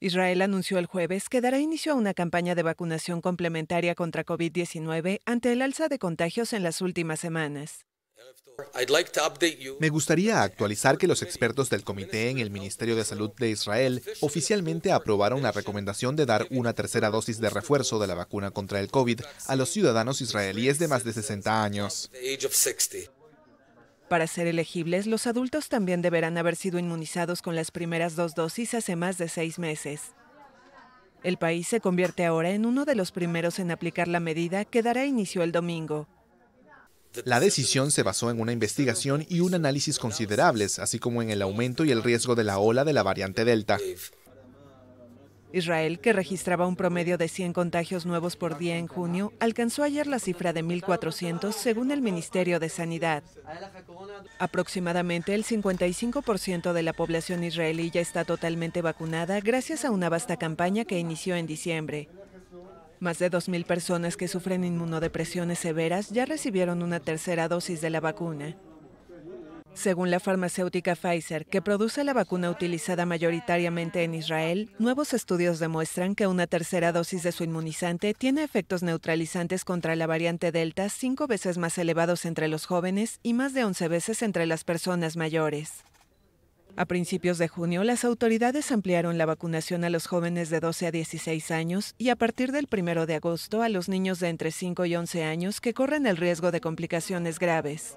Israel anunció el jueves que dará inicio a una campaña de vacunación complementaria contra COVID-19 ante el alza de contagios en las últimas semanas. Me gustaría actualizar que los expertos del comité en el Ministerio de Salud de Israel oficialmente aprobaron la recomendación de dar una tercera dosis de refuerzo de la vacuna contra el COVID a los ciudadanos israelíes de más de 60 años. Para ser elegibles, los adultos también deberán haber sido inmunizados con las primeras dos dosis hace más de seis meses. El país se convierte ahora en uno de los primeros en aplicar la medida que dará inicio el domingo. La decisión se basó en una investigación y un análisis considerables, así como en el aumento y el riesgo de la ola de la variante Delta. Israel, que registraba un promedio de 100 contagios nuevos por día en junio, alcanzó ayer la cifra de 1.400 según el Ministerio de Sanidad. Aproximadamente el 55% de la población israelí ya está totalmente vacunada gracias a una vasta campaña que inició en diciembre. Más de 2.000 personas que sufren inmunodepresiones severas ya recibieron una tercera dosis de la vacuna. Según la farmacéutica Pfizer, que produce la vacuna utilizada mayoritariamente en Israel, nuevos estudios demuestran que una tercera dosis de su inmunizante tiene efectos neutralizantes contra la variante Delta cinco veces más elevados entre los jóvenes y más de 11 veces entre las personas mayores. A principios de junio, las autoridades ampliaron la vacunación a los jóvenes de 12 a 16 años y a partir del 1 de agosto a los niños de entre 5 y 11 años que corren el riesgo de complicaciones graves.